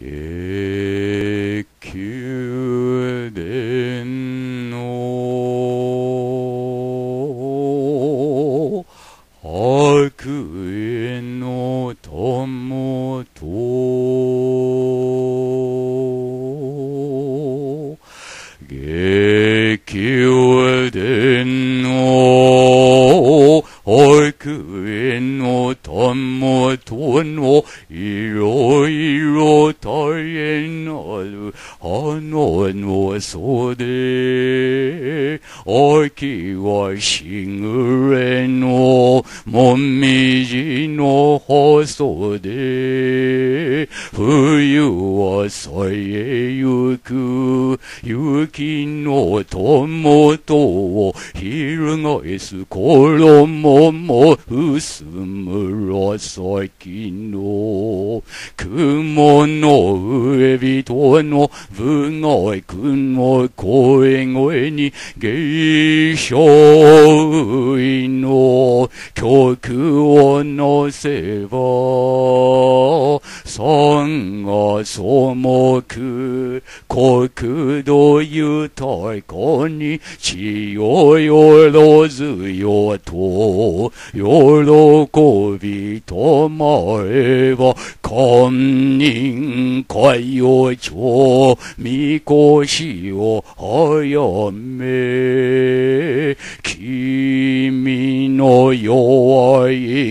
へえの友とを翻す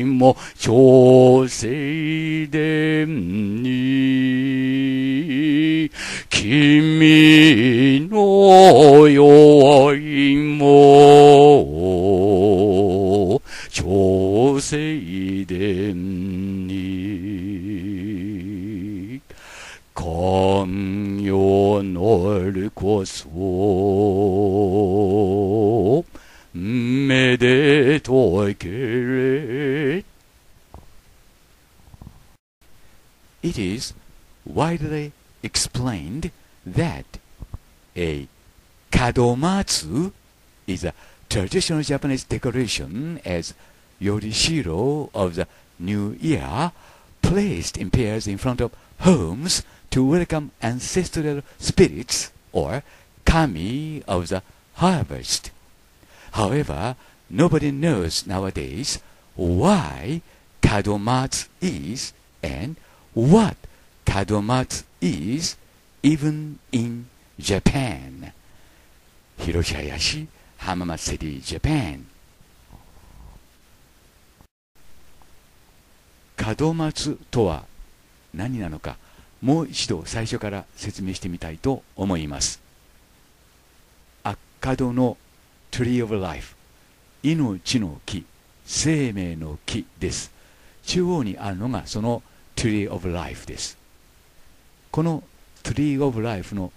も調整に君のよいも調整でに寛容のるこそ目で твой carrot. It is widely explained that a kadomatsu is a traditional Japanese decoration as Yorishiro of the New Year placed in pairs in front of homes to welcome ancestral spirits or kami of the harvest. However, Nobody knows nowadays why Kadomatsu is and what Kadomatsu is even in Japan. Hiroshi Hayashi, Hamama City, Japan. 門松とは何なのかもう一度最初から説明してみたいと思います。赤戸の Tree of Life 命の木生命の木です中央にあるのがその Tree of Life ですこの Tree of Life の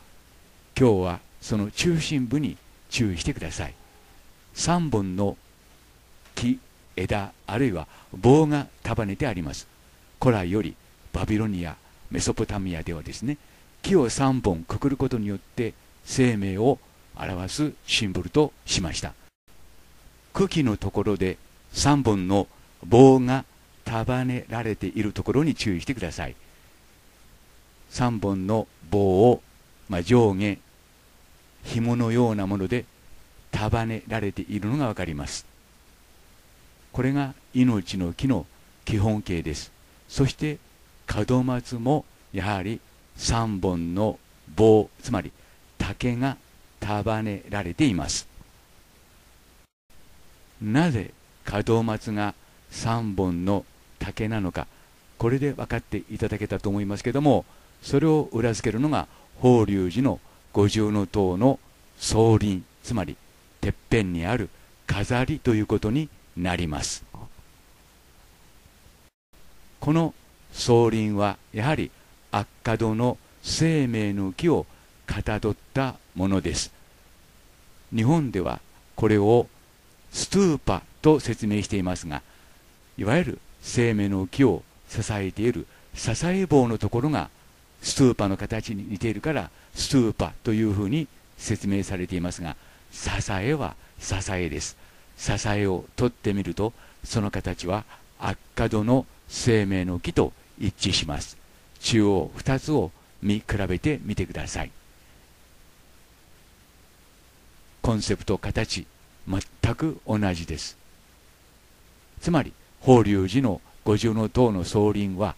今日はその中心部に注意してください3本の木枝あるいは棒が束ねてあります古来よりバビロニアメソポタミアではですね木を3本くくることによって生命を表すシンボルとしました茎のところで3本の棒が束ねられているところに注意してください3本の棒を、まあ、上下紐のようなもので束ねられているのが分かりますこれが命の木の基本形ですそして門松もやはり3本の棒つまり竹が束ねられていますなぜ門松が3本の竹なのかこれで分かっていただけたと思いますけどもそれを裏付けるのが法隆寺の五重の塔の総輪つまりてっぺんにある飾りということになりますこの総輪はやはり悪化度の生命の木をかたどったものです日本ではこれをストゥーパと説明していますがいわゆる生命の木を支えている支え棒のところがストゥーパの形に似ているからストゥーパというふうに説明されていますが支えは支えです支えを取ってみるとその形はアッカドの生命の木と一致します中央2つを見比べてみてくださいコンセプト形全く同じですつまり法隆寺の五重の塔の総輪は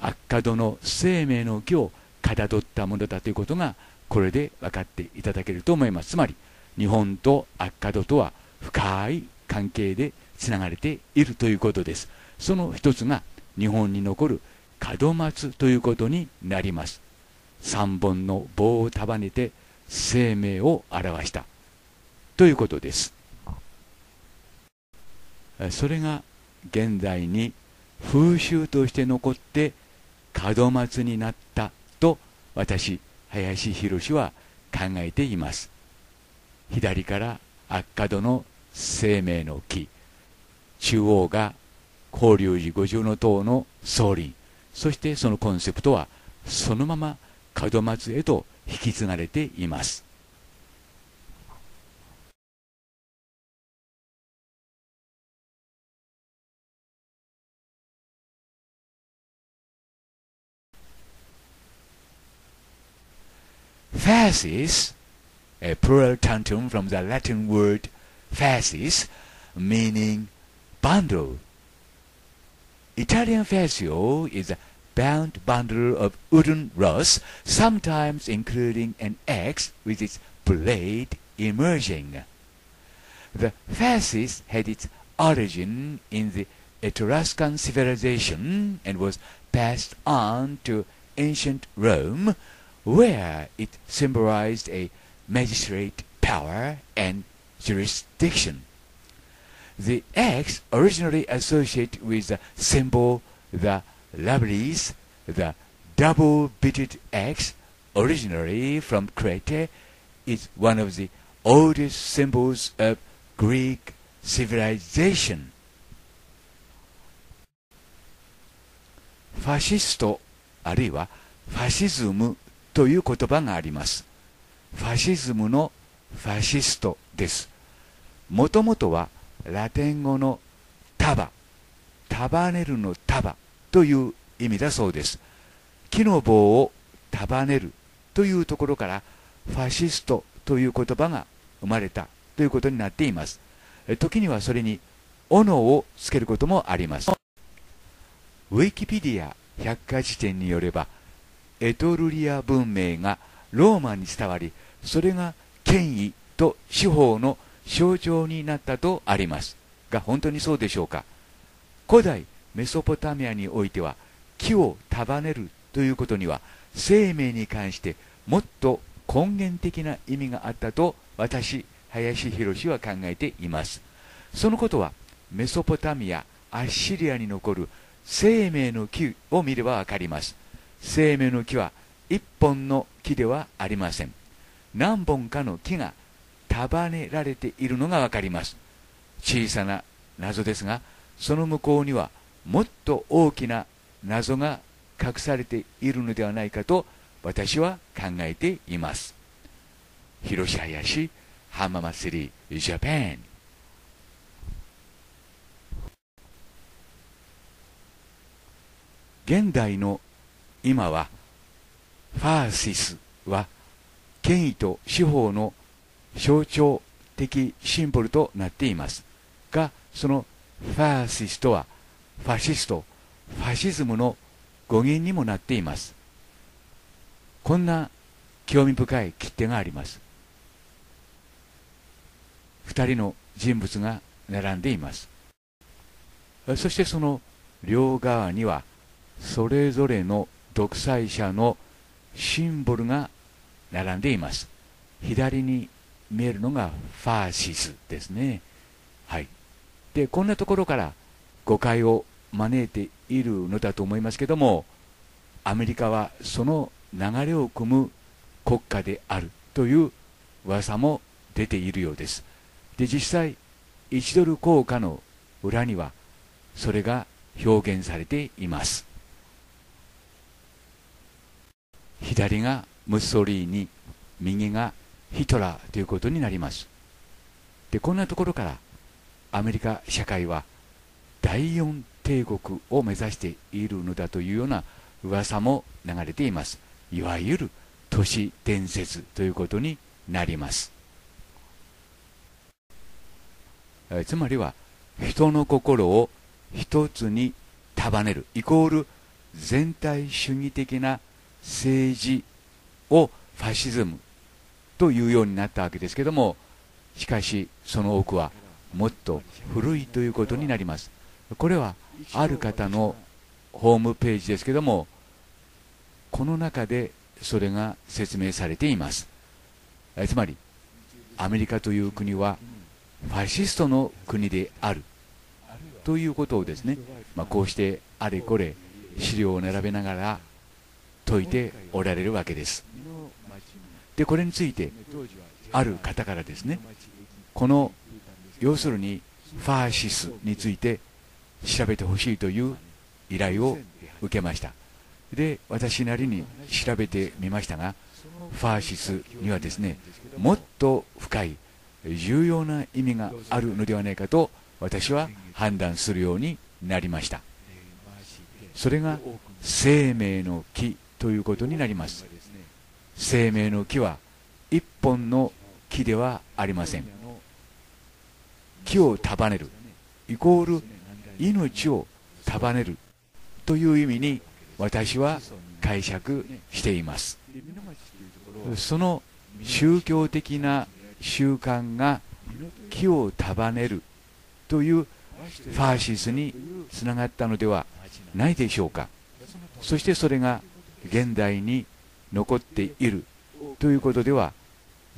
悪化度の生命の木をかたどったものだということがこれで分かっていただけると思いますつまり日本と悪化度とは深い関係でつながれているということですその一つが日本に残る門松ということになります三本の棒を束ねて生命を表したということですそれが現在に風習として残って門松になったと私林博は考えています左から赤戸の生命の木中央が法隆寺五重塔の総輪そしてそのコンセプトはそのまま門松へと引き継がれています Fascis, a plural tantum from the Latin word "fascis," meaning bundle. Italian fascio is a bound bundle of wooden rods, sometimes including an axe with its blade emerging. The fascis had its origin in the Etruscan civilization and was passed on to ancient Rome where it symbolized a magistrate power and jurisdiction. The X originally associated with the symbol the lovelies, the double-bitted X, originally from Crete, is one of the oldest symbols of Greek civilization. fascism. という言葉があります。ファシズムのファシストです。もともとはラテン語の束、束ねるの束という意味だそうです。木の棒を束ねるというところからファシストという言葉が生まれたということになっています。時にはそれに斧をつけることもあります。ウィキペディア百科事典によればエトルリア文明がローマに伝わりそれが権威と司法の象徴になったとありますが本当にそうでしょうか古代メソポタミアにおいては木を束ねるということには生命に関してもっと根源的な意味があったと私林博は考えていますそのことはメソポタミアアッシリアに残る生命の木を見ればわかります生命の木は一本の木ではありません何本かの木が束ねられているのがわかります小さな謎ですがその向こうにはもっと大きな謎が隠されているのではないかと私は考えています広し林浜祭りジャパン現代の今はファーシスは権威と司法の象徴的シンボルとなっていますがそのファーシスとはファシストファシズムの語源にもなっていますこんな興味深い切手があります2人の人物が並んでいますそしてその両側にはそれぞれの独裁者のシンボルが並んでいます左に見えるのがファーシスですねはいでこんなところから誤解を招いているのだと思いますけどもアメリカはその流れを汲む国家であるという噂も出ているようですで実際1ドル硬貨の裏にはそれが表現されています左がムッソリーニ右がヒトラーということになりますでこんなところからアメリカ社会は第四帝国を目指しているのだというような噂も流れていますいわゆる都市伝説ということになりますつまりは人の心を一つに束ねるイコール全体主義的な政治をファシズムというようになったわけですけどもしかしその奥はもっと古いということになりますこれはある方のホームページですけどもこの中でそれが説明されていますつまりアメリカという国はファシストの国であるということをですね、まあ、こうしてあれこれ資料を並べながら説いておられるわけですでこれについてある方からですねこの要するにファーシスについて調べてほしいという依頼を受けましたで私なりに調べてみましたがファーシスにはですねもっと深い重要な意味があるのではないかと私は判断するようになりましたそれが生命の木ということになります生命の木は一本の木ではありません木を束ねるイコール命を束ねるという意味に私は解釈していますその宗教的な習慣が木を束ねるというファーシスにつながったのではないでしょうかそしてそれが現代に残っているということでは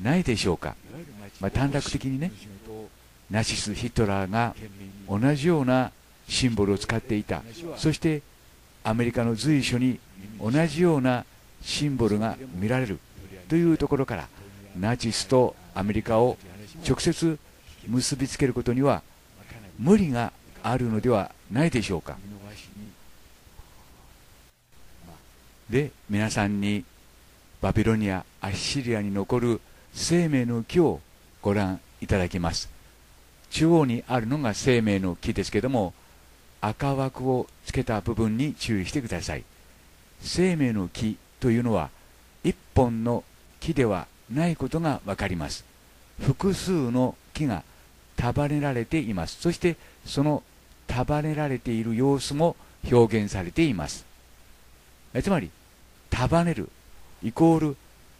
ないでしょうか、まあ、短絡的にねナチス・ヒトラーが同じようなシンボルを使っていたそしてアメリカの随所に同じようなシンボルが見られるというところからナチスとアメリカを直接結びつけることには無理があるのではないでしょうかで皆さんにバビロニアアッシリアに残る生命の木をご覧いただきます中央にあるのが生命の木ですけども赤枠をつけた部分に注意してください生命の木というのは一本の木ではないことが分かります複数の木が束ねられていますそしてその束ねられている様子も表現されていますつまり束ねるイコール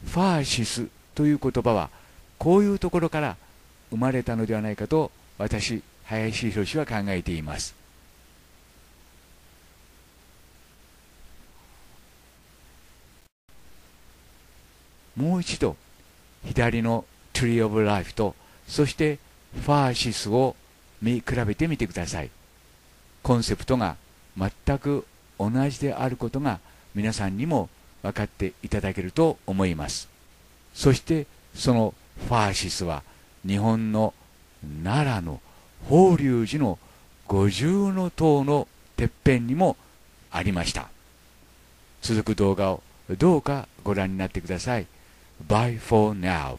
ファーシスという言葉はこういうところから生まれたのではないかと私林博は考えていますもう一度左の Tree of Life とそしてファーシスを見比べてみてくださいコンセプトが全く同じであることが皆さんにも分かっていただけると思いますそしてそのファーシスは日本の奈良の法隆寺の五重の塔のてっぺんにもありました続く動画をどうかご覧になってください Bye for now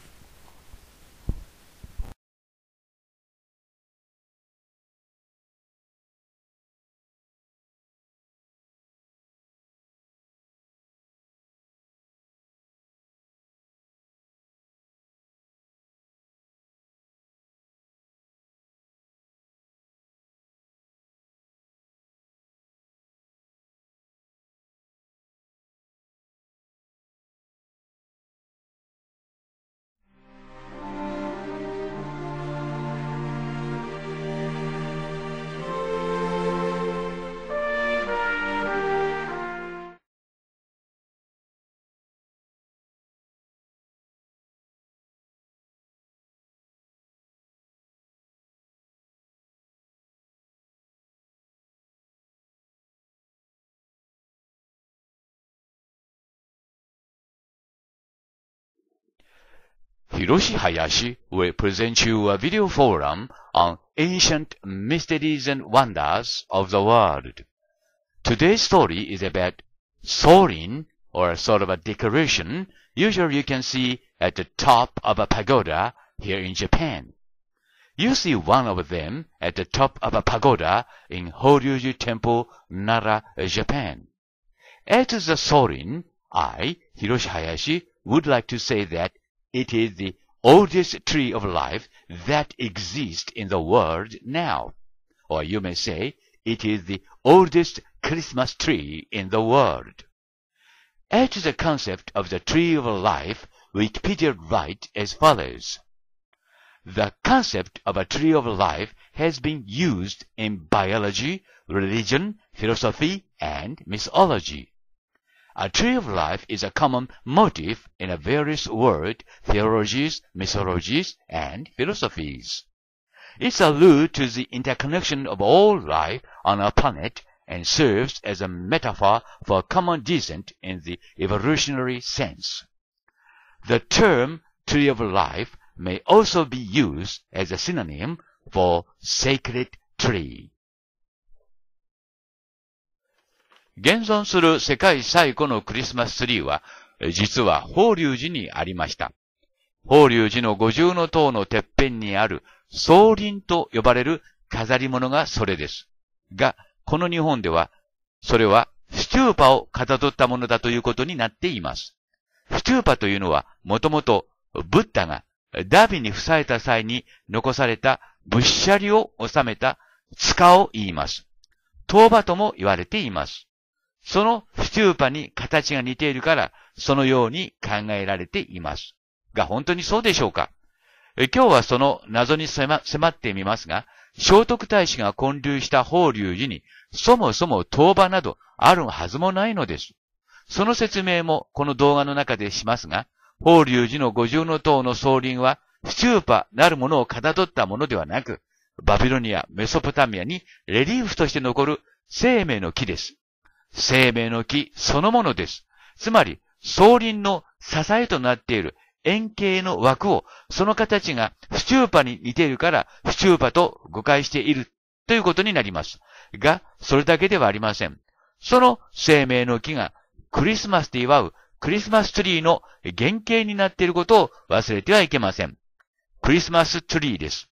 Hiroshi Hayashi will present you a video forum on ancient mysteries and wonders of the world. Today's story is about soaring or sort of a decoration usually you can see at the top of a pagoda here in Japan. You see one of them at the top of a pagoda in Horyuji Temple, Nara, Japan. As the soaring, I, Hiroshi Hayashi, would like to say that it is the oldest tree of life that exists in the world now. Or you may say, it is the oldest Christmas tree in the world. At the concept of the tree of life, Wikipedia writes as follows. The concept of a tree of life has been used in biology, religion, philosophy, and mythology. A tree of life is a common motif in various world theologies, mythologies, and philosophies. It alludes to the interconnection of all life on our planet and serves as a metaphor for common descent in the evolutionary sense. The term tree of life may also be used as a synonym for sacred tree. 現存する世界最古のクリスマスツリーは、実は法隆寺にありました。法隆寺の五重の塔のてっぺんにある、総林と呼ばれる飾り物がそれです。が、この日本では、それはスチューパをかたどったものだということになっています。スチューパというのは、もともと、ブッダがダビに塞さた際に残された仏舎利を収めた塚を言います。塔場とも言われています。そのスチューパに形が似ているから、そのように考えられています。が、本当にそうでしょうか今日はその謎に迫ってみますが、聖徳太子が建立した法隆寺に、そもそも塔場などあるはずもないのです。その説明もこの動画の中でしますが、法隆寺の五重の塔の総輪は、スチューパなるものをかたどったものではなく、バビロニア、メソポタミアにレリーフとして残る生命の木です。生命の木そのものです。つまり、総林の支えとなっている円形の枠を、その形がフチューパに似ているから、フチューパと誤解しているということになります。が、それだけではありません。その生命の木がクリスマスで祝うクリスマスツリーの原型になっていることを忘れてはいけません。クリスマスツリーです。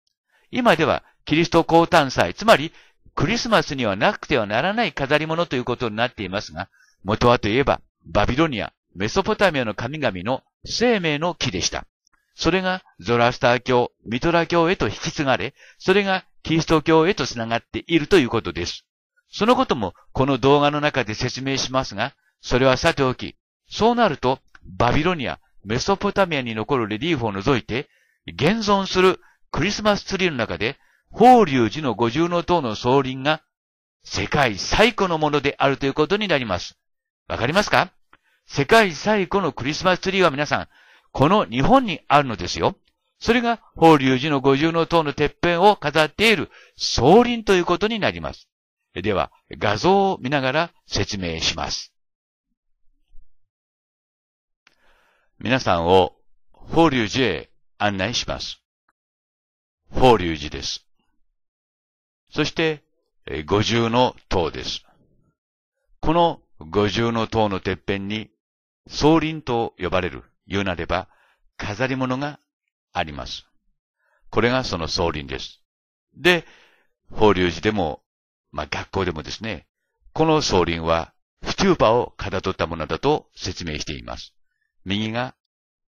今ではキリスト降誕祭、つまりクリスマスにはなくてはならない飾り物ということになっていますが、元はといえば、バビロニア、メソポタミアの神々の生命の木でした。それがゾラスター教、ミトラ教へと引き継がれ、それがキリスト教へと繋がっているということです。そのこともこの動画の中で説明しますが、それはさておき、そうなると、バビロニア、メソポタミアに残るレリーフを除いて、現存するクリスマスツリーの中で法隆寺の五重の塔の総輪が世界最古のものであるということになります。わかりますか世界最古のクリスマスツリーは皆さん、この日本にあるのですよ。それが法隆寺の五重の塔のてっぺんを飾っている総輪ということになります。では、画像を見ながら説明します。皆さんを法隆寺へ案内します。法隆寺です。そして、五重の塔です。この五重の塔のてっぺんに、総林と呼ばれる、言うなれば、飾り物があります。これがその総林です。で、法隆寺でも、まあ、学校でもですね、この総林は、フチューパをかたどったものだと説明しています。右が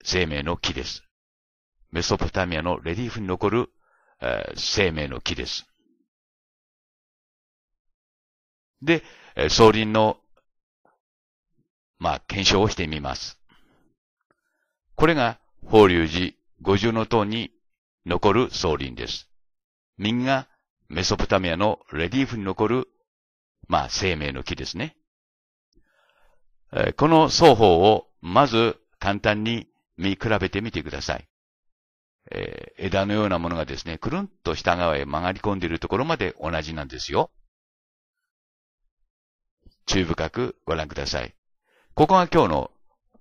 生命の木です。メソポタミアのレリーフに残る、えー、生命の木です。で、総輪の、まあ、検証をしてみます。これが、法隆寺五重の塔に残る総輪です。右が、メソポタミアのレディーフに残る、まあ、生命の木ですね。この双方を、まず、簡単に見比べてみてください。え枝のようなものがですね、くるんと下側へ曲がり込んでいるところまで同じなんですよ。注意深くご覧ください。ここが今日の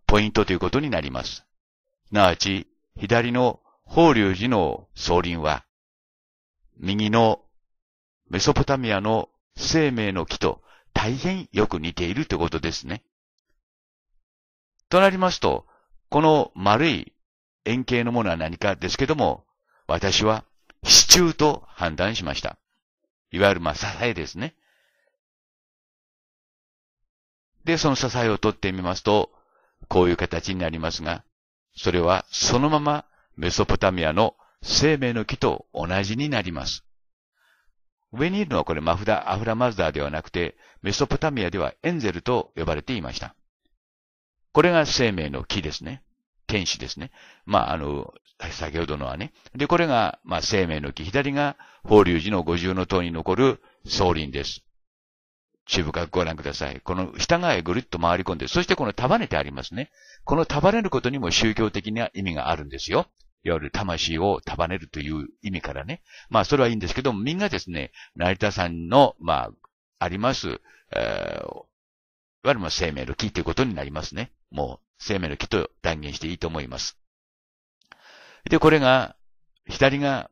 ポイントということになります。すなわち、左の法隆寺の総林は、右のメソポタミアの生命の木と大変よく似ているということですね。となりますと、この丸い円形のものは何かですけども、私は支柱と判断しました。いわゆるまあ支えですね。で、その支えを取ってみますと、こういう形になりますが、それはそのままメソポタミアの生命の木と同じになります。上にいるのはこれマフダ、アフラマズダーではなくて、メソポタミアではエンゼルと呼ばれていました。これが生命の木ですね。天使ですね。まあ、あの、先ほどのはね。で、これが、まあ、生命の木。左が、法隆寺の五重の塔に残る総林です。渋意くご覧ください。この下側へぐるっと回り込んで、そしてこの束ねてありますね。この束ねることにも宗教的な意味があるんですよ。いわゆる魂を束ねるという意味からね。まあ、それはいいんですけども、みんなですね、成田さんの、まあ、あります、えー、いわゆる生命の木ということになりますね。もう、生命の木と断言していいと思います。で、これが、左が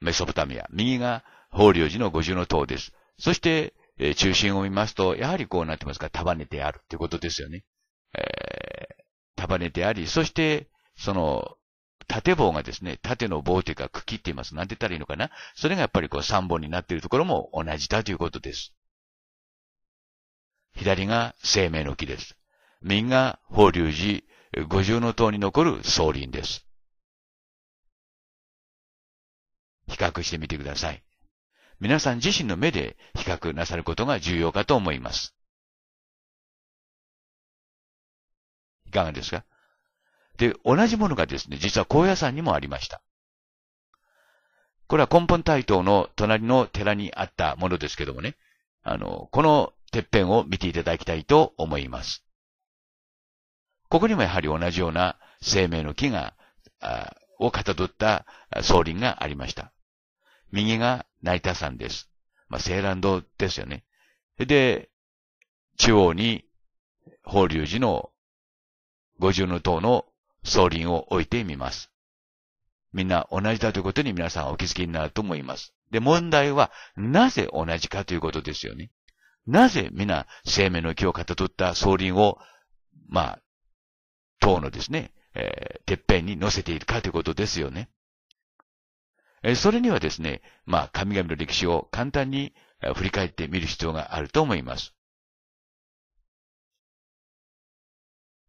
メソポタミア、右が法隆寺の五重の塔です。そして、えー、中心を見ますと、やはりこうなってますから、束ねてあるっていうことですよね。えー、束ねてあり、そして、その、縦棒がですね、縦の棒というか茎って言います。なんて言ったらいいのかなそれがやっぱりこう三本になっているところも同じだということです。左が生命の木です。右が法隆寺、五重の塔に残る草林です。比較してみてください。皆さん自身の目で比較なさることが重要かと思います。いかがですかで、同じものがですね、実は高野山にもありました。これは根本大東の隣の寺にあったものですけどもね、あの、このてっぺんを見ていただきたいと思います。ここにもやはり同じような生命の木が、をかたどった総林がありました。右が成田山です。まあ、西蘭道ですよね。で、中央に、法隆寺の五重塔の総輪を置いてみます。みんな同じだということに皆さんお気づきになると思います。で、問題は、なぜ同じかということですよね。なぜ皆、生命の木をかたどった総輪を、まあ、塔のですね、えー、てっぺんに乗せているかということですよね。それにはですね、まあ、神々の歴史を簡単に振り返ってみる必要があると思います。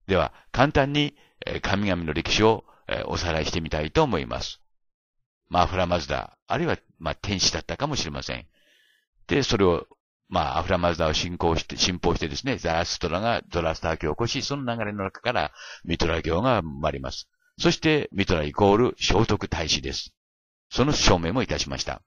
では、簡単に神々の歴史をおさらいしてみたいと思います。まあ、アフラマズダ、あるいは、まあ、天使だったかもしれません。で、それを、まあ、アフラマズダを信仰して、信奉してですね、ザラストラがドラスター教を起こし、その流れの中からミトラ教が生まれます。そして、ミトライコール聖徳太子です。その証明もいたしました。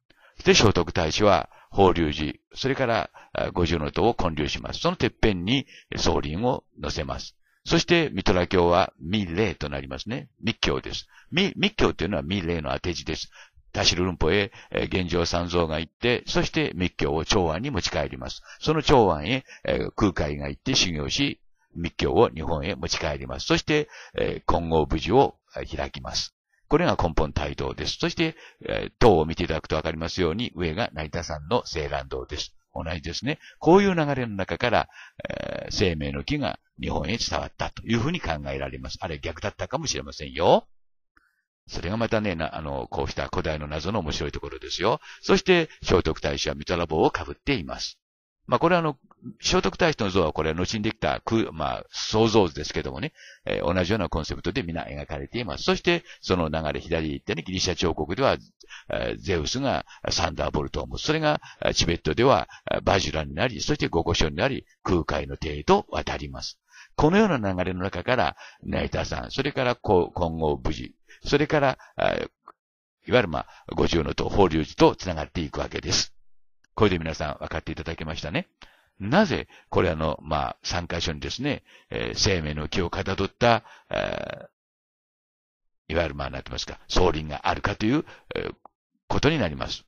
で、聖徳太子は、法隆寺、それから、五重の塔を建立します。そのてっぺんに、総輪を乗せます。そして、ミトラ教は、未霊となりますね。密教です。密、密教というのは未霊の当て字です。ダシルルンポへ、現状三蔵が行って、そして密教を長安に持ち帰ります。その長安へ、空海が行って修行し、密教を日本へ持ち帰ります。そして、混合無事を開きます。これが根本帯同です。そして、えー、塔を見ていただくとわかりますように、上が成田山の青蘭堂です。同じですね。こういう流れの中から、えー、生命の木が日本へ伝わったというふうに考えられます。あれ逆だったかもしれませんよ。それがまたね、あの、こうした古代の謎の面白いところですよ。そして、聖徳太子はミトラ棒をかぶっています。まあ、これはあの、聖徳太子の像はこれ、後にできたまあ、想像図ですけどもね、えー、同じようなコンセプトで皆描かれています。そして、その流れ左手にギリシャ彫刻では、えー、ゼウスがサンダーボルトを持つ。それが、チベットではバジュラになり、そしてゴコショになり、空海の帝と渡ります。このような流れの中から、ナイターさん、それから今後無事、それから、いわゆるまあ、五重の塔、法隆寺と繋がっていくわけです。これで皆さん分かっていただけましたね。なぜ、これあの、まあ、3箇所にですね、えー、生命の木をかたどった、えいわゆるまあ、なってますか、総輪があるかという、えー、ことになります。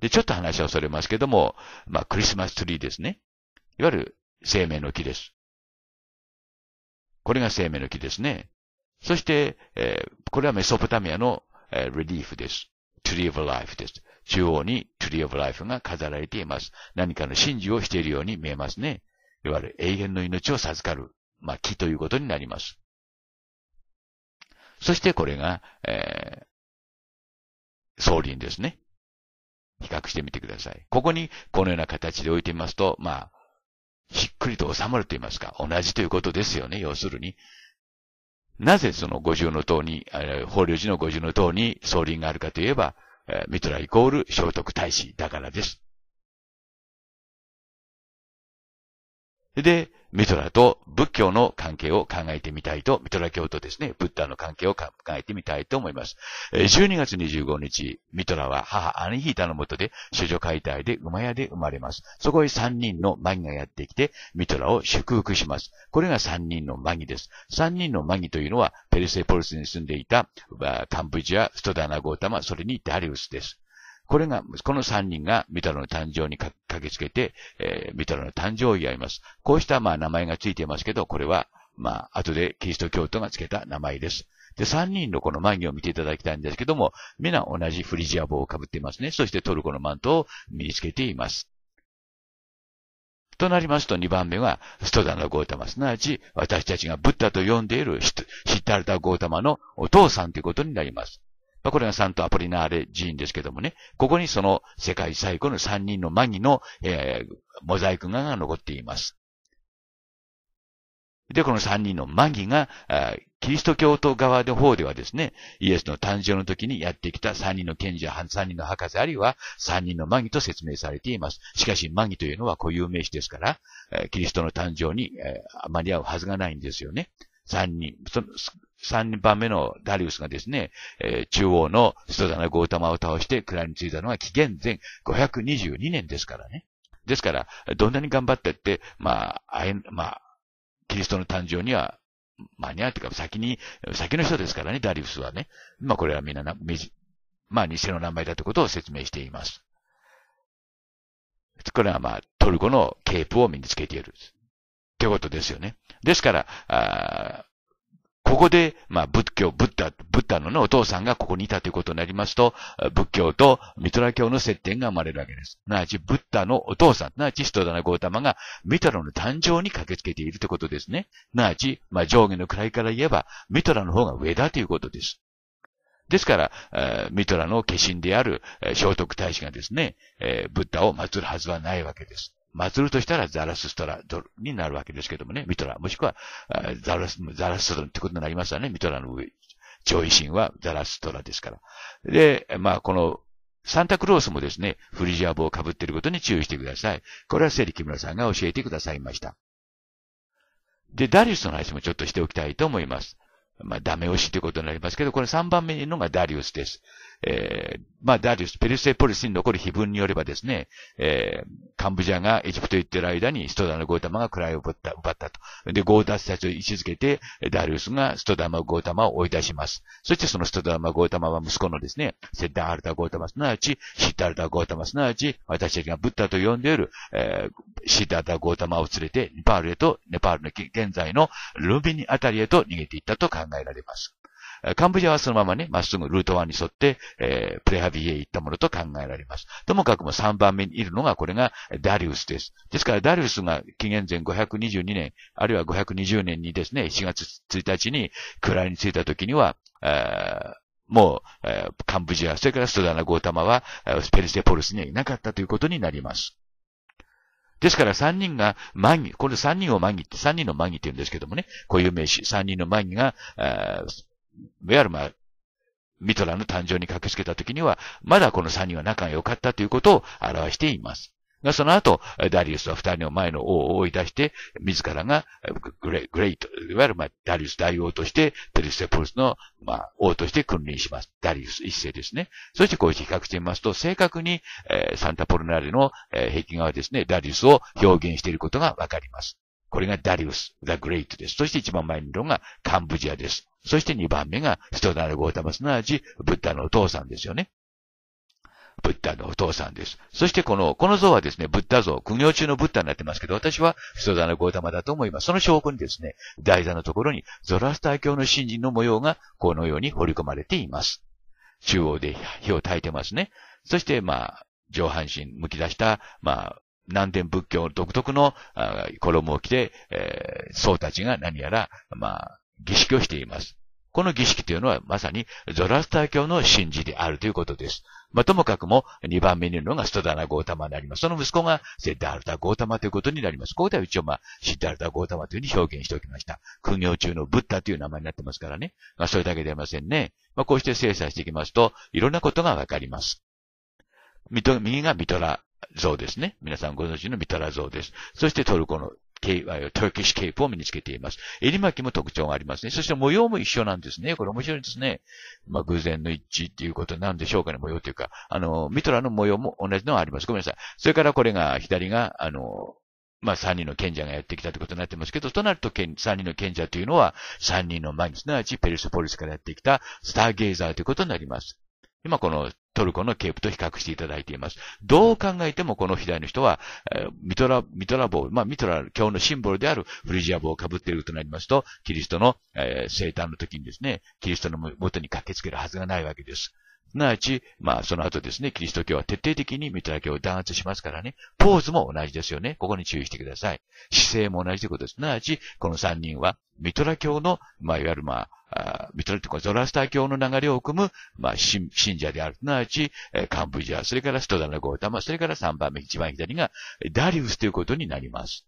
で、ちょっと話はそれますけども、まあ、クリスマスツリーですね。いわゆる生命の木です。これが生命の木ですね。そして、えー、これはメソポタミアの、えー、リリーフです。トゥリー・オブ・ライフです。中央に Tree of Life が飾られています。何かの真珠をしているように見えますね。いわゆる永遠の命を授かる、まあ、木ということになります。そしてこれが、えー、総輪ですね。比較してみてください。ここにこのような形で置いてみますと、まあ、しっくりと収まると言いますか、同じということですよね、要するに。なぜその五重の塔に、法隆寺の五重の塔に総輪があるかといえば、えミトライコール聖徳太子だからです。で、ミトラと仏教の関係を考えてみたいと、ミトラ教とですね、ブッダの関係を考えてみたいと思います。12月25日、ミトラは母アニヒータのもとで、諸女解体で馬屋で生まれます。そこへ3人のマギがやってきて、ミトラを祝福します。これが3人のマギです。3人のマギというのは、ペルセポルスに住んでいた、カンブジア、ストダナゴータマ、それにダリウスです。これが、この三人がミタロの誕生に駆けつけて、えー、ミタロの誕生を祝います。こうした、まあ、名前がついていますけど、これは、まあ、後でキリスト教徒がつけた名前です。で、三人のこの眉毛を見ていただきたいんですけども、皆同じフリジア帽をかぶっていますね。そしてトルコのマントを身につけています。となりますと二番目は、ストダのゴータマ、すなわち私たちがブッダと呼んでいるシッタルタゴータマのお父さんということになります。まあ、これがサントアポリナーレ寺院ですけどもね、ここにその世界最古の三人のマギの、えー、モザイク画が残っています。で、この三人のマギが、キリスト教徒側の方ではですね、イエスの誕生の時にやってきた三人の賢者、三人の博士、あるいは三人のマギと説明されています。しかし、マギというのは固有名詞ですから、キリストの誕生にあまり合うはずがないんですよね。三人、3番目のダリウスがですね、えー、中央のストザナ・ゴータマを倒して位についたのは紀元前522年ですからね。ですから、どんなに頑張ってって、まあ、あえ、まあ、キリストの誕生には間に合ってか、先に、先の人ですからね、ダリウスはね。まあ、これはみんな、まあ、偽の名前だということを説明しています。これはまあ、トルコのケープを身につけている。ってことですよね。ですから、あここで、まあ、仏教、ブッダ、ブッダのね、お父さんがここにいたということになりますと、仏教とミトラ教の接点が生まれるわけです。なわち、ブッダのお父さん、なわち、ストダナゴータマがミトラの誕生に駆けつけているということですね。なわち、まあ、上下の位から言えば、ミトラの方が上だということです。ですから、えー、ミトラの化身である、えー、聖徳太子がですね、えー、ブッダを祀るはずはないわけです。祭るとしたらザラスストラドルになるわけですけどもね、ミトラ、もしくはザラス、ザラスストラってことになりますよね、ミトラの上、超維新はザラストラですから。で、まあ、この、サンタクロースもですね、フリジア帽をかぶっていることに注意してください。これはセリ木村さんが教えてくださいました。で、ダリウスの話もちょっとしておきたいと思います。まあ、ダメ押しってことになりますけど、これ3番目のがダリウスです。えー、まあ、ダリウス、ペルセポリスに残る碑文によればですね、えー、カンブジアがエジプト行ってる間にストダのゴータマが位を奪った、奪ったと。で、ゴータスたちを位置づけて、ダリウスがストダマゴータマを追い出します。そしてそのストダマゴータマは息子のですね、セッダールタゴータマ、すなわち、シッダールタゴータマ、すなわち、私たちがブッダと呼んでいる、えー、シッダールタゴータマを連れて、ネパールへと、ネパールの現在のルンビニあたりへと逃げていったと考えられます。カンボジアはそのままね、まっすぐルート1に沿って、えー、プレハビへ行ったものと考えられます。ともかくも3番目にいるのが、これがダリウスです。ですから、ダリウスが紀元前522年、あるいは520年にですね、4月1日に位についた時には、もう、えー、カンブジア、それからストダナ・ゴータマは、ペルセポルスにはいなかったということになります。ですから三人が、マギ、これ三人をマギって、三人のマギって言うんですけどもね、こういう名詞、三人のマギが、メアルマ、ミトラの誕生に駆けつけた時には、まだこの三人は仲が良かったということを表しています。が、その後、ダリウスは二人の前の王を追い出して、自らがグレ、グレイト、いわゆる、まあ、ダリウス大王として、テリセポルスの、まあ、王として君臨します。ダリウス一世ですね。そしてこうして比較してみますと、正確に、えー、サンタポルナーレの、えー、壁画はですね、ダリウスを表現していることがわかります。これがダリウス、ザ・グレイトです。そして一番前にいるのがカンブジアです。そして2番目が、人だダルゴータマ、すなわち、ブッダのお父さんですよね。ブッダのお父さんです。そしてこの、この像はですね、ブッダ像、苦行中のブッダになってますけど、私は人だのゴータマだと思います。その証拠にですね、台座のところにゾラスター教の新人の模様がこのように彫り込まれています。中央で火を焚いてますね。そして、まあ、上半身剥き出した、まあ、南天仏教独特の衣を着て、えー、僧たちが何やら、まあ、儀式をしています。この儀式というのはまさにゾラスター教の神事であるということです。まあ、ともかくも2番目にいるのがストダナ・ゴータマになります。その息子がセッダールタ・ゴータマということになります。ここでは一応まあ、シッダールタ・ゴータマというふうに表現しておきました。苦行中のブッダという名前になってますからね。まあ、それだけではありませんね。まあ、こうして精査していきますと、いろんなことがわかります。右がミトラ像ですね。皆さんご存知のミトラ像です。そしてトルコの t u r シケ s プを身につけています。襟巻きも特徴がありますね。そして模様も一緒なんですね。これ面白いですね。まあ、偶然の一致っていうことなんでしょうかね、模様というか。あの、ミトラの模様も同じのがあります。ごめんなさい。それからこれが、左が、あの、まあ、三人の賢者がやってきたということになってますけど、となると、三人の賢者というのは、三人の前にすなわちペルスポリスからやってきたスターゲイザーということになります。今このトルコのケープと比較していただいています。どう考えてもこの左の人は、ミトラ、ミトラ棒、まあ、ミトラ教のシンボルであるフリジア棒を被っているとなりますと、キリストの、えー、生誕の時にですね、キリストの元に駆けつけるはずがないわけです。すなわち、まあ、その後ですね、キリスト教は徹底的にミトラ教を弾圧しますからね、ポーズも同じですよね。ここに注意してください。姿勢も同じということです。すなわち、この三人は、ミトラ教の、まあ、いわゆるまあ、ミトラというか、ゾラスター教の流れを組む、まあ、信者である。すなわち、カンブジア、それからストダナゴータマ、それから三番目、一番左が、ダリウスということになります。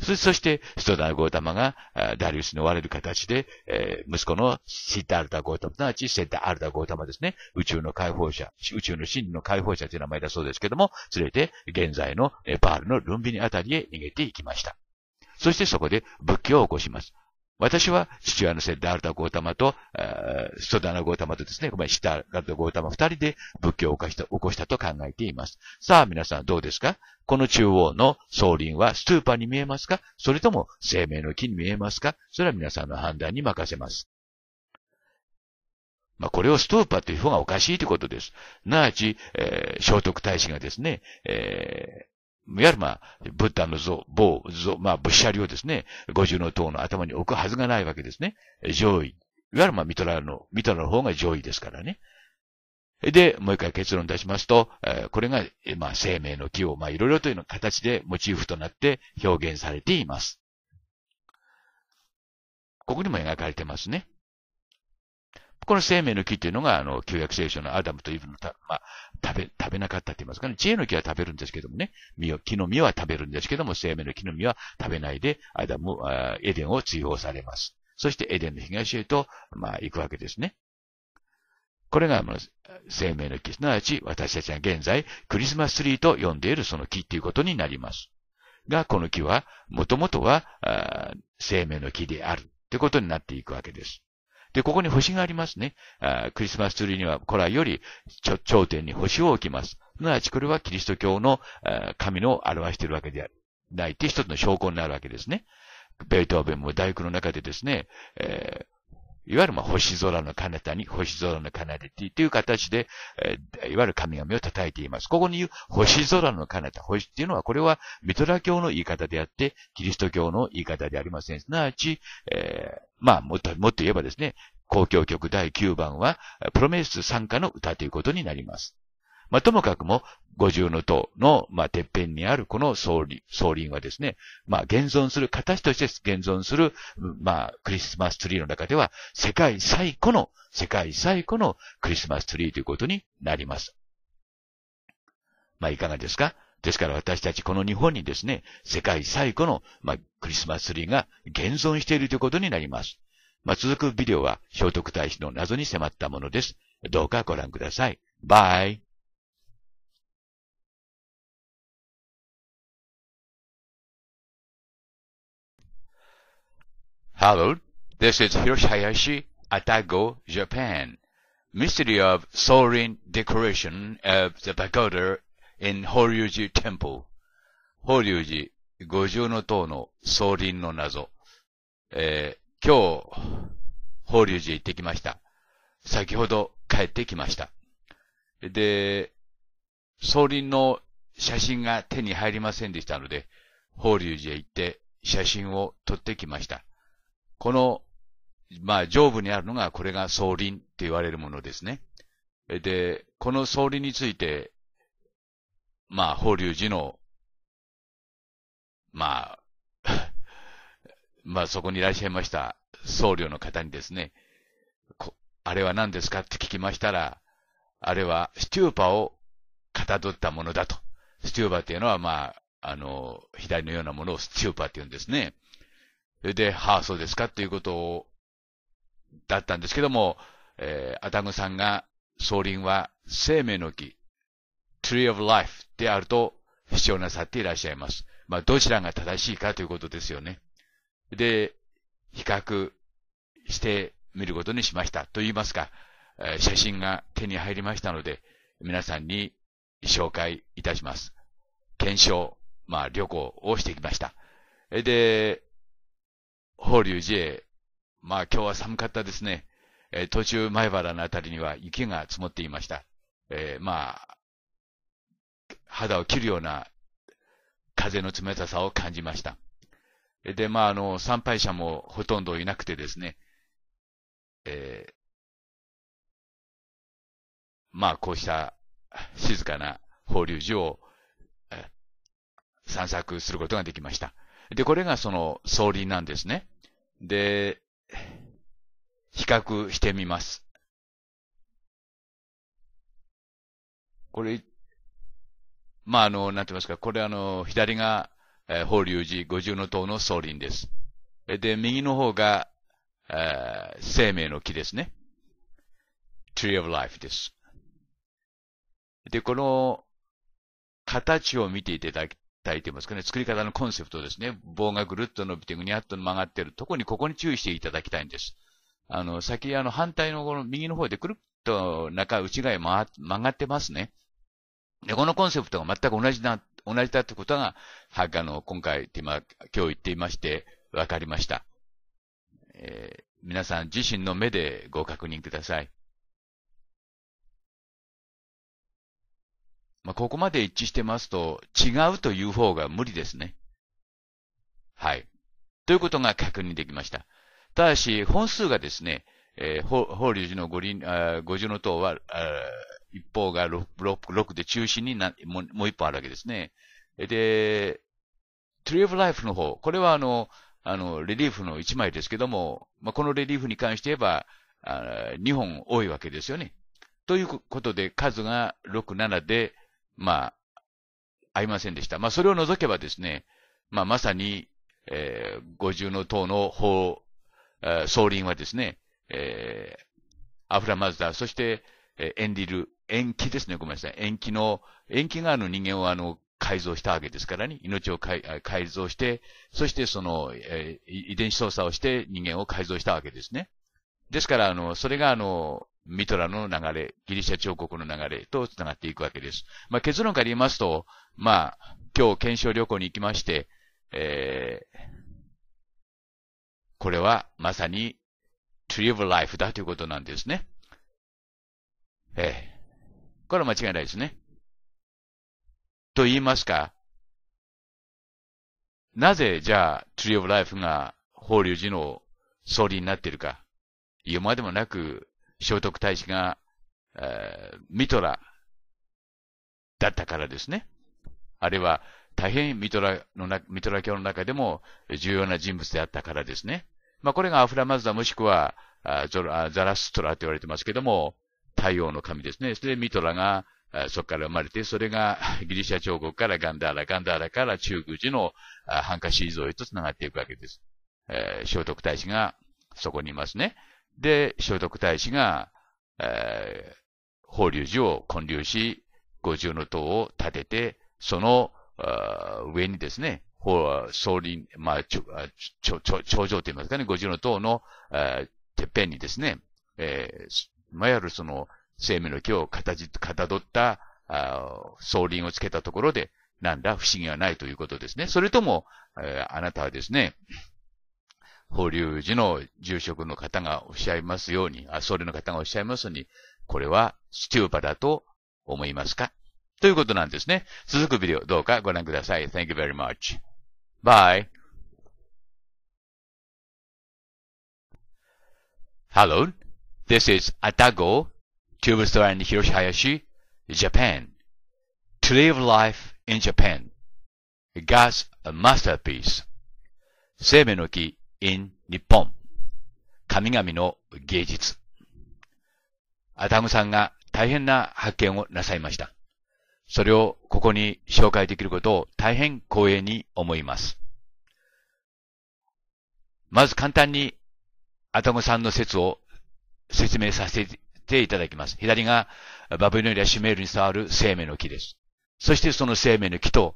そして、ストダー・ゴータマが、ダリウスに追われる形で、えー、息子のシッタ・アルタ・ゴータマ、すなわちセッタ・アルタ・ゴータマですね、宇宙の解放者、宇宙の真理の解放者という名前だそうですけども、連れて、現在のネパールのルンビニあたりへ逃げていきました。そしてそこで仏教を起こします。私は父親のセッダールタ・ゴータマと、ソダナ・ゴータマとですね、ごめん、シタガルタ・ゴータマ二人で仏教を起こした起こしたと考えています。さあ皆さんどうですかこの中央の総輪はストゥーパーに見えますかそれとも生命の木に見えますかそれは皆さんの判断に任せます。まあ、これをストーパーという方がおかしいということです。なあち、えー、聖徳太子がですね、えいわゆるまあ、ブッダの像、某像、まあ、仏車両ですね。五重の塔の頭に置くはずがないわけですね。上位。いわゆるまあ、ミトラの、ミトラの方が上位ですからね。で、もう一回結論出しますと、これが、まあ、生命の木を、まあ、いろいろという形でモチーフとなって表現されています。ここにも描かれてますね。この生命の木っていうのが、あの、旧約聖書のアダムとイブのた、まあ、食べ、食べなかったって言いますかね。知恵の木は食べるんですけどもね。実を、木の実は食べるんですけども、生命の木の実は食べないで、アダム、あエデンを追放されます。そしてエデンの東へと、まあ、行くわけですね。これが、まあ、生命の木、すなわち私たちが現在、クリスマスツリーと呼んでいるその木っていうことになります。が、この木は、もともとは、生命の木である。ということになっていくわけです。で、ここに星がありますね。あクリスマスツリーには古来より頂点に星を置きます。すなわちこれはキリスト教の神の表しているわけであり、ないって一つの証拠になるわけですね。ベートーベンも大工の中でですね、えーいわゆるまあ星空の彼方に、星空の彼っという形で、えいわゆる神々を叩いています。ここに言う星空の彼方、星っていうのはこれはミトラ教の言い方であって、キリスト教の言い方でありません。すなわち、えー、まあもっと、もっと言えばですね、公共曲第9番は、プロメイス参加の歌ということになります。まあ、ともかくも、五重の塔の、まあ、てっぺんにあるこの総林、総林はですね、まあ、現存する、形として現存する、まあ、クリスマスツリーの中では、世界最古の、世界最古のクリスマスツリーということになります。まあ、いかがですかですから私たちこの日本にですね、世界最古の、まあ、クリスマスツリーが現存しているということになります。まあ、続くビデオは聖徳太子の謎に迫ったものです。どうかご覧ください。バイ。Hello, this is Hiroshi Hayashi, Atago, Japan. Mystery of soaring decoration of the pagoda in Horyuji Temple. 法隆寺五重の塔の総輪の謎。えー、今日、法隆寺行ってきました。先ほど帰ってきました。で、総輪の写真が手に入りませんでしたので、法隆寺へ行って写真を撮ってきました。この、まあ、上部にあるのが、これが総輪って言われるものですね。で、この総輪について、まあ、法隆寺の、まあ、まあ、そこにいらっしゃいました僧侶の方にですね、あれは何ですかって聞きましたら、あれはスチューパをかたどったものだと。スチューパっていうのは、まあ、あの、左のようなものをスチューパって言うんですね。で、はあ、そうですかっていうことを、だったんですけども、えー、アダムさんが、総輪は生命の木、tree of life であると主張なさっていらっしゃいます。まあ、どちらが正しいかということですよね。で、比較してみることにしました。と言いますか、えー、写真が手に入りましたので、皆さんに紹介いたします。検証、まあ、旅行をしてきました。で、法隆寺へ、まあ今日は寒かったですね。えー、途中前原のあたりには雪が積もっていました。えー、まあ、肌を切るような風の冷たさを感じました。で、まあ、あの、参拝者もほとんどいなくてですね、えー、まあ、こうした静かな法隆寺を散策することができました。で、これがその総輪なんですね。で、比較してみます。これ、まあ、あの、なんて言いますか、これあの、左が、えー、法隆寺五重の塔の総輪です。で、右の方が、えー、生命の木ですね。tree of life です。で、この形を見ていただき体といいますかね、作り方のコンセプトですね。棒がぐるっと伸びてぐにゃっと曲がってる。特にここに注意していただきたいんです。あの、先、あの、反対のこの右の方でくるっと中、内側へ曲がってますね。で、このコンセプトが全く同じな、同じだってことが、は、あの、今回、今、今日言っていまして、分かりました。えー、皆さん自身の目でご確認ください。まあ、ここまで一致してますと、違うという方が無理ですね。はい。ということが確認できました。ただし、本数がですね、えー、法隆寺の五輪、五重の塔は、一方が 6, で中心になもう、一本あるわけですね。で、tree of l ライフの方、これはあの、あの、レリーフの一枚ですけども、まあ、このレリーフに関して言えば、二本多いわけですよね。ということで、数が6、7で、まあ、合いませんでした。まあ、それを除けばですね、まあ、まさに、えー、五重の塔の法、えー、総輪はですね、えー、アフラマズダ、そして、えー、エンリル、延期ですね、ごめんなさい。延期の、延期あの人間をあの、改造したわけですからね、命を改造して、そしてその、えー、遺伝子操作をして人間を改造したわけですね。ですから、あの、それがあの、ミトラの流れ、ギリシャ彫刻の流れと繋がっていくわけです。まあ、結論から言いますと、まあ、今日検証旅行に行きまして、えー、これはまさに tree of life だということなんですね。えー、これは間違いないですね。と言いますか、なぜじゃあ tree of life が法隆寺の総理になっているか、言うまでもなく聖徳太子が、えー、ミトラだったからですね。あるいは、大変ミトラのな、ミトラ教の中でも重要な人物であったからですね。まあ、これがアフラマズダもしくは、ゾラザラストラと言われてますけども、太陽の神ですね。それでミトラがそこから生まれて、それがギリシャ彫刻からガンダーラ、ガンダーラから中宮寺のハンカシー像へと繋がっていくわけです。えー、聖徳太子がそこにいますね。で、聖徳太子が、えー、法隆寺を建立し、五重の塔を建てて、その、上にですね、総輪、まあ、頂上と言いますかね、五重の塔の、えー、てっぺんにですね、えー、まやるその、生命の木をかたじ、かたどった、あ総輪をつけたところで、なんだ、不思議はないということですね。それとも、えー、あなたはですね、法隆寺の住職の方がおっしゃいますように、あ、僧侶の方がおっしゃいますように、これはスチューパだと思いますかということなんですね。続くビデオ、どうかご覧ください。Thank you very much. Bye. Hello, this is Atago, t u b e s t o r e and Hiroshi Hayashi, Japan. To live life in Japan. God's masterpiece. 生命の木 in 日本。神々の芸術。アダムさんが大変な発見をなさいました。それをここに紹介できることを大変光栄に思います。まず簡単にアダムさんの説を説明させていただきます。左がバルロニア・シュメールに伝わる生命の木です。そしてその生命の木と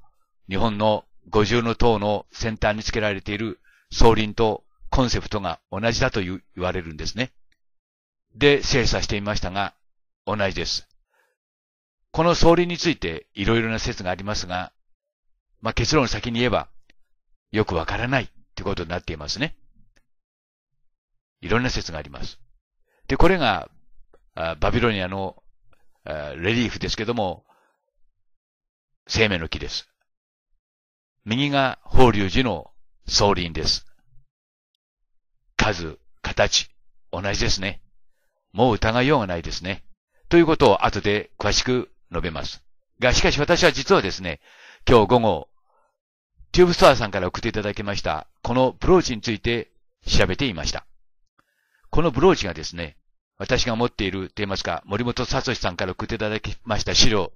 日本の五重の塔の先端につけられている総輪とコンセプトが同じだと言われるんですね。で、精査してみましたが、同じです。この総輪についていろいろな説がありますが、まあ、結論先に言えば、よくわからないってことになっていますね。いろんな説があります。で、これが、バビロニアのレリーフですけども、生命の木です。右が法隆寺の総輪です。数、形、同じですね。もう疑いようがないですね。ということを後で詳しく述べます。が、しかし私は実はですね、今日午後、チューブストアさんから送っていただきました、このブローチについて調べていました。このブローチがですね、私が持っていると言いますか、森本聡さんから送っていただきました資料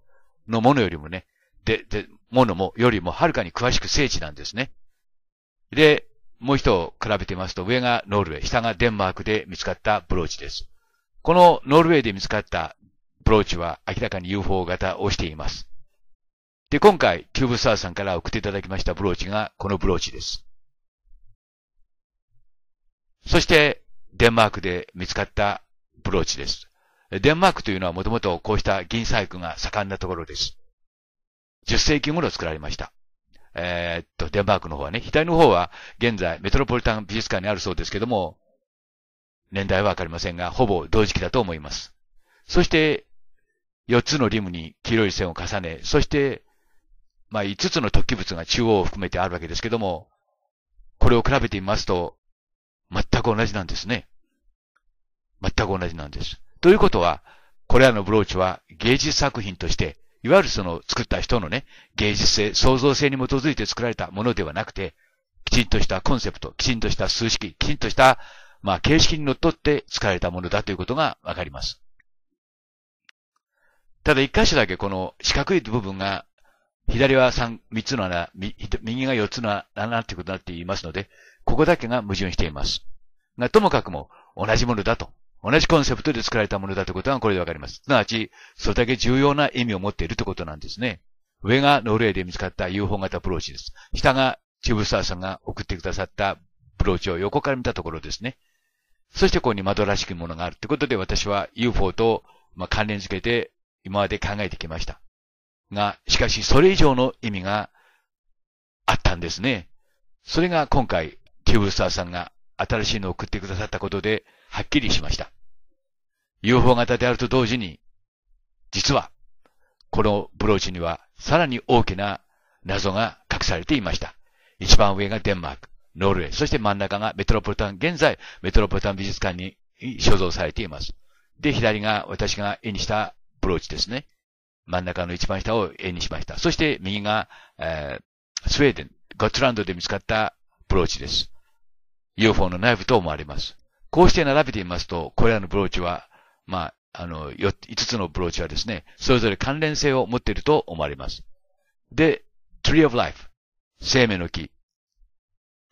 のものよりもね、で、で、ものも、よりもはるかに詳しく精緻なんですね。で、もう一を比べてみますと、上がノルウェー、下がデンマークで見つかったブローチです。このノルウェーで見つかったブローチは明らかに UFO 型をしています。で、今回、キューブスターさんから送っていただきましたブローチがこのブローチです。そして、デンマークで見つかったブローチです。デンマークというのはもともとこうした銀細工が盛んなところです。10世紀頃作られました。えー、っと、デンマークの方はね、左の方は現在メトロポリタン美術館にあるそうですけども、年代はわかりませんが、ほぼ同時期だと思います。そして、4つのリムに黄色い線を重ね、そして、まあ、5つの突起物が中央を含めてあるわけですけども、これを比べてみますと、全く同じなんですね。全く同じなんです。ということは、これらのブローチは芸術作品としていわゆるその作った人のね、芸術性、創造性に基づいて作られたものではなくて、きちんとしたコンセプト、きちんとした数式、きちんとした、まあ、形式にのっとって作られたものだということがわかります。ただ一箇所だけこの四角い部分が、左は三、三つの穴、右が四つの穴なんてことになっていますので、ここだけが矛盾しています。が、ともかくも同じものだと同じコンセプトで作られたものだということがこれでわかります。すなわち、それだけ重要な意味を持っているということなんですね。上がノルウェーで見つかった UFO 型ブローチです。下がチブスターさんが送ってくださったブローチを横から見たところですね。そしてここに窓らしきものがあるということで私は UFO と関連づけて今まで考えてきました。が、しかしそれ以上の意味があったんですね。それが今回、キューブスターさんが新しいのを送ってくださったことで、はっきりしました。UFO 型であると同時に、実は、このブローチにはさらに大きな謎が隠されていました。一番上がデンマーク、ノルウェー、そして真ん中がメトロポリタン、現在メトロポリタン美術館に所蔵されています。で、左が私が絵にしたブローチですね。真ん中の一番下を絵にしました。そして右が、えー、スウェーデン、ゴッツランドで見つかったブローチです。UFO の内部と思われます。こうして並べてみますと、これらのブローチは、まあ、あの、5つのブローチはですね、それぞれ関連性を持っていると思われます。で、Tree of Life、生命の木。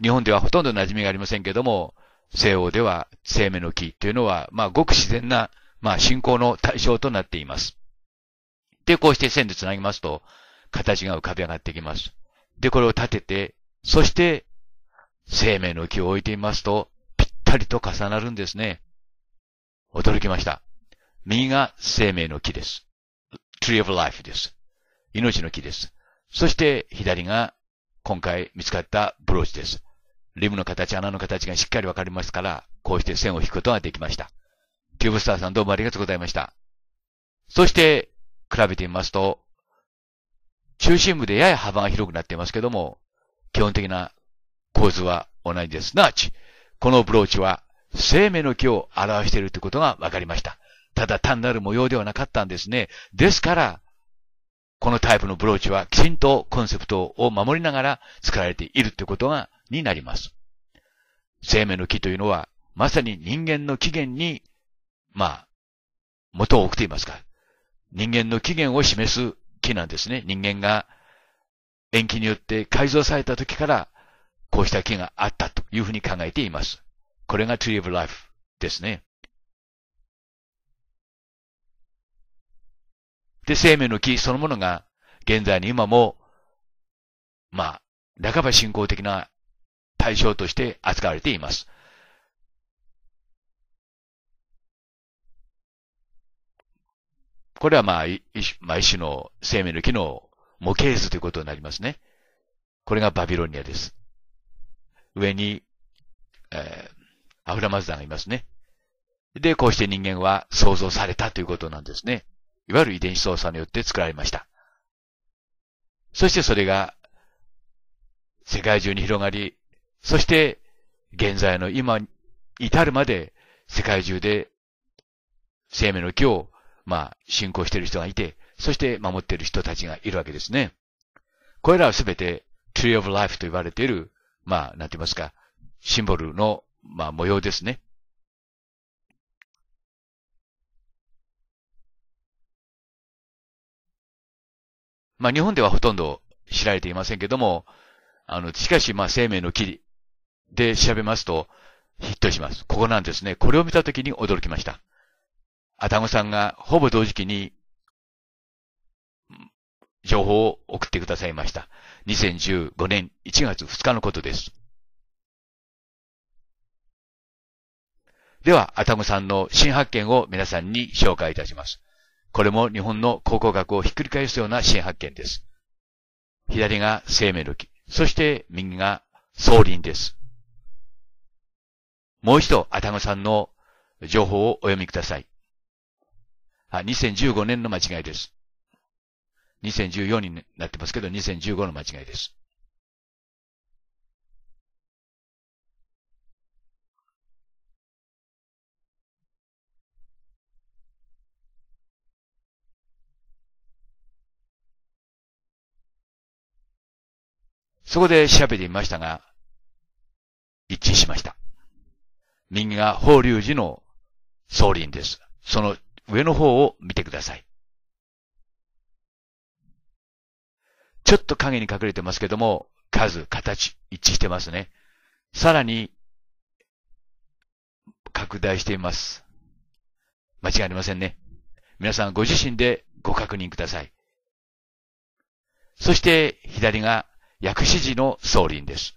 日本ではほとんど馴染みがありませんけども、西欧では生命の木というのは、まあ、ごく自然な、まあ、信仰の対象となっています。で、こうして線で繋ぎますと、形が浮かび上がってきます。で、これを立てて、そして、生命の木を置いてみますと、かりと重なるんですね。驚きました。右が生命の木です。tree of life です。命の木です。そして左が今回見つかったブローチです。リムの形、穴の形がしっかりわかりますから、こうして線を引くことができました。キューブスターさんどうもありがとうございました。そして、比べてみますと、中心部でやや幅が広くなっていますけども、基本的な構図は同じです。すなわち、このブローチは生命の木を表しているということが分かりました。ただ単なる模様ではなかったんですね。ですから、このタイプのブローチはきちんとコンセプトを守りながら作られているということが、になります。生命の木というのは、まさに人間の起源に、まあ、元を置くと言いますか。人間の起源を示す木なんですね。人間が延期によって改造された時からこうした木があったというふうに考えています。これが Tree of Life ですね。で、生命の木そのものが現在に今も、まあ、半ば信仰的な対象として扱われています。これはまあ、一まあ、一種の生命の木の模型図ということになりますね。これがバビロニアです。上に、えー、アフラマズダがいますね。で、こうして人間は創造されたということなんですね。いわゆる遺伝子操作によって作られました。そしてそれが世界中に広がり、そして現在の今に至るまで世界中で生命の木を、まあ、信仰している人がいて、そして守っている人たちがいるわけですね。これらはすべて Tree of Life と言われているまあ、なんて言いますか、シンボルの、まあ、模様ですね。まあ、日本ではほとんど知られていませんけども、あの、しかし、まあ、生命の木で調べますと、ヒットします。ここなんですね。これを見たときに驚きました。アタゴさんがほぼ同時期に情報を送ってくださいました。2015年1月2日のことです。では、アタムさんの新発見を皆さんに紹介いたします。これも日本の考古学をひっくり返すような新発見です。左が生命の木、そして右が草林です。もう一度、アタムさんの情報をお読みください。あ、2015年の間違いです。2014になってますけど、2015の間違いです。そこで調べてみましたが、一致しました。右が法隆寺の総輪です。その上の方を見てください。ちょっと影に隠れてますけども、数、形、一致してますね。さらに、拡大しています。間違いありませんね。皆さんご自身でご確認ください。そして左が薬師寺の総輪です。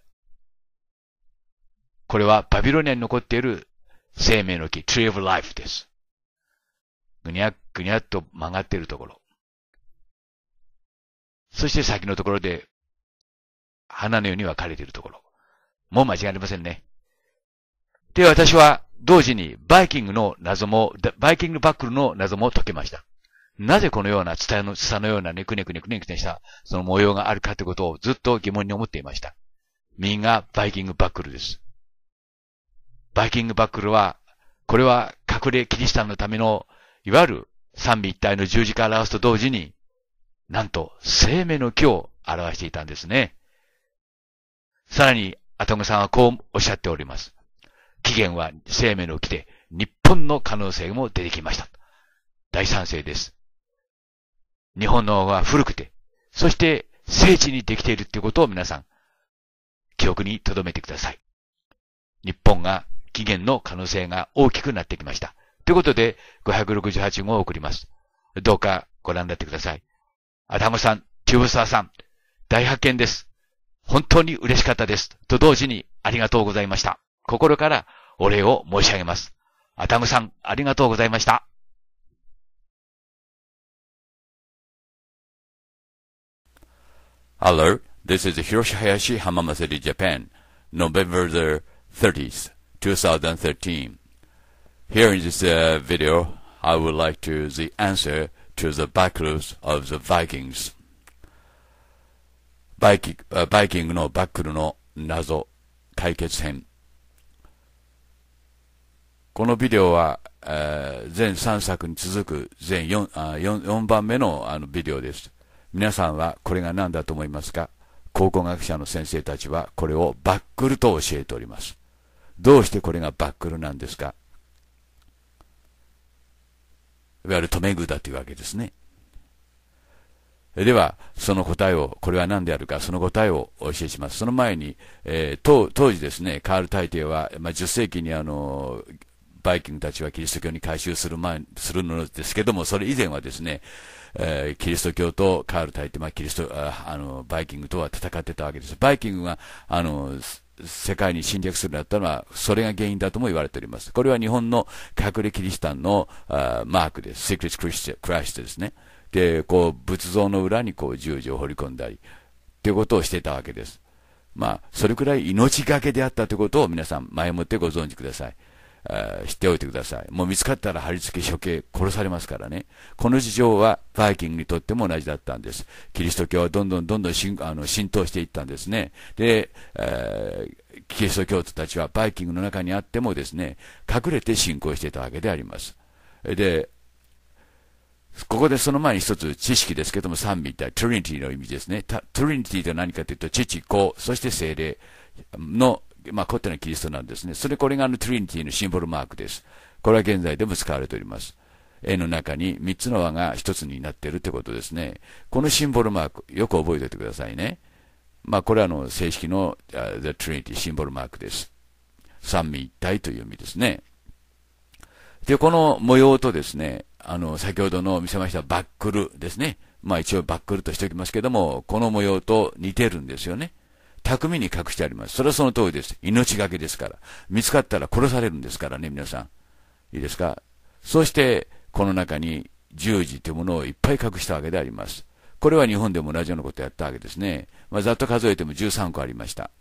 これはバビロニアに残っている生命の木、Tree of Life です。ぐにゃぐにゃっと曲がっているところ。そして先のところで、花のように分かれているところ。もう間違いありませんね。で、私は同時にバイキングの謎も、バイキングバックルの謎も解けました。なぜこのような伝えの、伝のようなネクネクネクネクネしたその模様があるかということをずっと疑問に思っていました。右がバイキングバックルです。バイキングバックルは、これは隠れキリシタンのための、いわゆる三位一体の十字架を表すと同時に、なんと生命の木を表していたんですね。さらに、アトムさんはこうおっしゃっております。起源は生命の木で、日本の可能性も出てきました。大賛成です。日本のが古くて、そして聖地にできているということを皆さん、記憶に留めてください。日本が起源の可能性が大きくなってきました。ということで、568号を送ります。どうかご覧になってください。アダムさん、チューブサーさん、大発見です。本当に嬉しかったです。と同時にありがとうございました。心からお礼を申し上げます。アダムさん、ありがとうございました。Hello, this is Hiroshi Hayashi h a m a m a s e r i Japan, November the 30th, 2013. Here in this uh, video, I would like to the answer to the backers of the Vikings バイキバイキングのバックルの謎解決編このビデオは、えー、全3作に続く全 4, あ 4, 4番目のあのビデオです皆さんはこれが何だと思いますか考古学者の先生たちはこれをバックルと教えておりますどうしてこれがバックルなんですかいわゆる留め具だというわけですね。では、その答えを、これは何であるか、その答えをお教えします。その前に、えー、当当時ですね、カール大帝は、まあ、10世紀にあの、バイキングたちはキリスト教に改宗する前、するのですけども、それ以前はですね、えー、キリスト教とカール大帝、まあ、キリスト、あの、バイキングとは戦ってたわけです。バイキングは、あの、世界に侵略するんだったのは、それが原因だとも言われております。これは日本の隠れキリシタンのあマークです。s e ク r ッ t クリスクラスですね。で、こう、仏像の裏にこう十字を掘り込んだり、ということをしてたわけです。まあ、それくらい命がけであったということを皆さん前もってご存知ください。知っておいてください。もう見つかったら貼り付け処刑殺されますからね。この事情はバイキングにとっても同じだったんです。キリスト教はどんどんどんどん浸あの浸透していったんですね。で、えー、キリスト教徒たちはバイキングの中にあってもですね、隠れて信仰していたわけであります。で、ここでその前に一つ知識ですけども、三位一体、トリニティの意味ですね。トリニティとは何かというと、父、子、そして精霊のまあ、コッのキリストなんですね。それ、これがあのトリニティのシンボルマークです。これは現在でも使われております。絵の中に3つの輪が1つになっているということですね。このシンボルマーク、よく覚えておいてくださいね。まあ、これはあの正式の、uh, The Trinity シンボルマークです。三位一体という意味ですね。で、この模様とですね、あの、先ほどの見せましたバックルですね。まあ一応バックルとしておきますけども、この模様と似てるんですよね。巧みに隠してあります。それはその通りです。命がけですから。見つかったら殺されるんですからね、皆さん。いいですかそして、この中に十字というものをいっぱい隠したわけであります。これは日本でも同じようなことをやったわけですね。まあ、ざっと数えても13個ありました。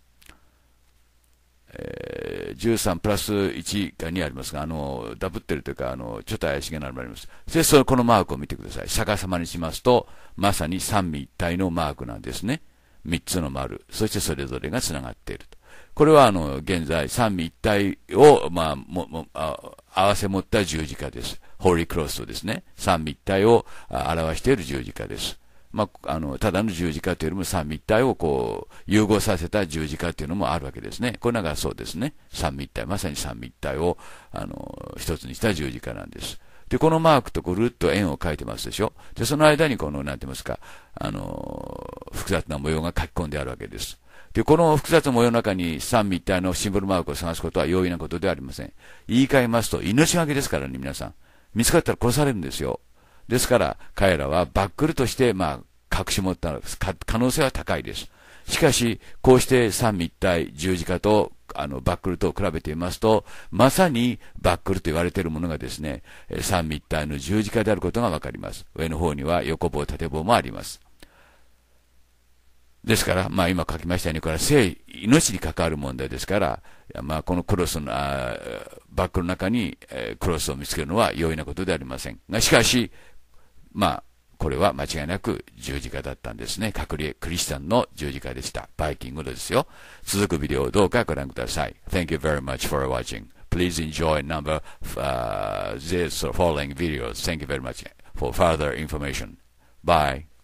えー、13プラス1が2ありますが、あの、ダブってるというか、あの、ちょっと怪しげなのもあります。で、その、このマークを見てください。逆さまにしますと、まさに三位一体のマークなんですね。3つの丸、そしてそれぞれが繋がっていると。これはあの、現在三位一体を、まあ、も、も、あ合わせ持った十字架です。ホーリークロスとですね、三位一体を表している十字架です。まあ、あの、ただの十字架というよりも三位一体をこう、融合させた十字架というのもあるわけですね。これなんかそうですね。三位一体、まさに三位一体を、あの、一つにした十字架なんです。で、このマークとぐるっと円を描いてますでしょ。で、その間にこの、なんて言いますか、あのー、複雑な模様が書き込んであるわけです。で、この複雑な模様の中に三密体のシンボルマークを探すことは容易なことではありません。言い換えますと、命がけですからね、皆さん。見つかったら殺されるんですよ。ですから、彼らはバックルとして、まあ、隠し持った可能性は高いです。しかし、こうして三位一体、十字架とあの、バックルと比べてみますと、まさにバックルと言われているものがですね、三密体の十字架であることがわかります。上の方には横棒、縦棒もあります。ですから、まあ今書きましたように、これは生、命に関わる問題ですから、まあこのクロスの、あバックの中に、えー、クロスを見つけるのは容易なことではありません。が、しかし、まあ、これは間違いなく十字架だったんですね。隠れクリスチャンの十字架でした。バイキングのですよ。続くビデオをどうかご覧ください。Thank you very much for watching. Please enjoy number、uh, this following videos. Thank you very much for further information. Bye.